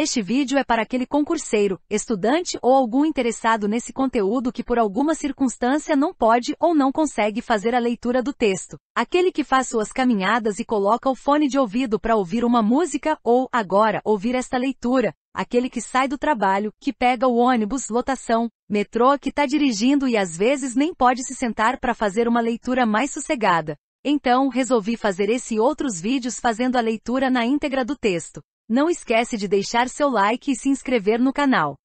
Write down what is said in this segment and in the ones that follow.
Este vídeo é para aquele concurseiro, estudante ou algum interessado nesse conteúdo que por alguma circunstância não pode ou não consegue fazer a leitura do texto. Aquele que faz suas caminhadas e coloca o fone de ouvido para ouvir uma música ou, agora, ouvir esta leitura. Aquele que sai do trabalho, que pega o ônibus, lotação, metrô que está dirigindo e às vezes nem pode se sentar para fazer uma leitura mais sossegada. Então, resolvi fazer esse e outros vídeos fazendo a leitura na íntegra do texto. Não esquece de deixar seu like e se inscrever no canal.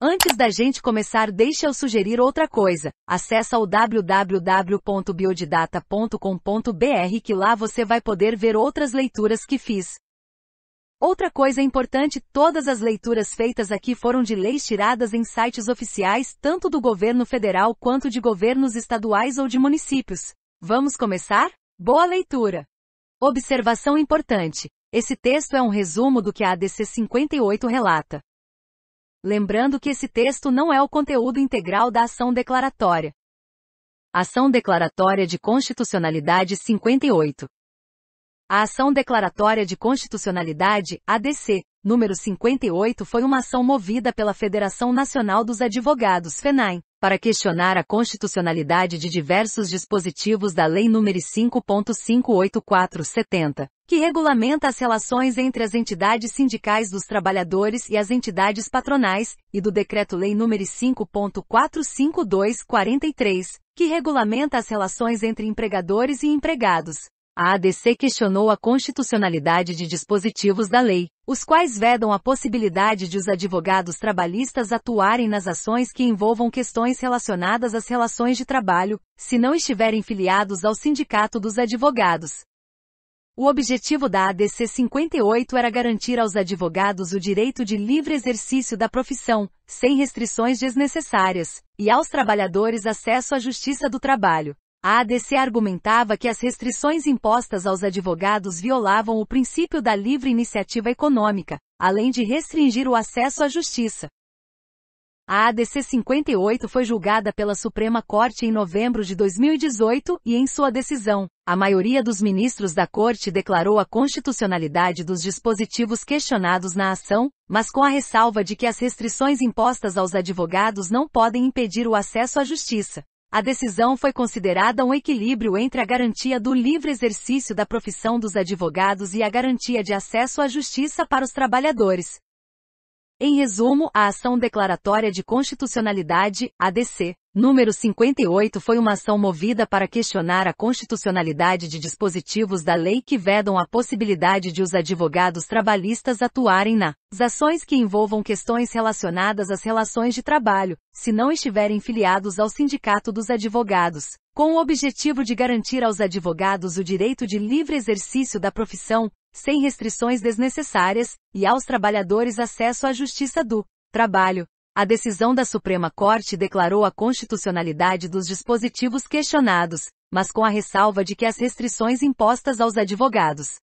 Antes da gente começar, deixa eu sugerir outra coisa. Acesse o www.biodidata.com.br que lá você vai poder ver outras leituras que fiz. Outra coisa importante, todas as leituras feitas aqui foram de leis tiradas em sites oficiais tanto do governo federal quanto de governos estaduais ou de municípios. Vamos começar? Boa leitura! Observação importante. Esse texto é um resumo do que a ADC 58 relata. Lembrando que esse texto não é o conteúdo integral da ação declaratória. Ação Declaratória de Constitucionalidade 58. A Ação Declaratória de Constitucionalidade, ADC, número 58 foi uma ação movida pela Federação Nacional dos Advogados, (FENAI) para questionar a constitucionalidade de diversos dispositivos da Lei nº 5.58470, que regulamenta as relações entre as entidades sindicais dos trabalhadores e as entidades patronais, e do Decreto-Lei nº 5.452-43, que regulamenta as relações entre empregadores e empregados. A ADC questionou a constitucionalidade de dispositivos da lei, os quais vedam a possibilidade de os advogados trabalhistas atuarem nas ações que envolvam questões relacionadas às relações de trabalho, se não estiverem filiados ao Sindicato dos Advogados. O objetivo da ADC 58 era garantir aos advogados o direito de livre exercício da profissão, sem restrições desnecessárias, e aos trabalhadores acesso à justiça do trabalho. A ADC argumentava que as restrições impostas aos advogados violavam o princípio da livre iniciativa econômica, além de restringir o acesso à justiça. A ADC 58 foi julgada pela Suprema Corte em novembro de 2018 e, em sua decisão, a maioria dos ministros da Corte declarou a constitucionalidade dos dispositivos questionados na ação, mas com a ressalva de que as restrições impostas aos advogados não podem impedir o acesso à justiça. A decisão foi considerada um equilíbrio entre a garantia do livre exercício da profissão dos advogados e a garantia de acesso à justiça para os trabalhadores. Em resumo, a ação declaratória de constitucionalidade, ADC, número 58 foi uma ação movida para questionar a constitucionalidade de dispositivos da lei que vedam a possibilidade de os advogados trabalhistas atuarem nas ações que envolvam questões relacionadas às relações de trabalho, se não estiverem filiados ao Sindicato dos Advogados, com o objetivo de garantir aos advogados o direito de livre exercício da profissão, sem restrições desnecessárias, e aos trabalhadores acesso à justiça do trabalho. A decisão da Suprema Corte declarou a constitucionalidade dos dispositivos questionados, mas com a ressalva de que as restrições impostas aos advogados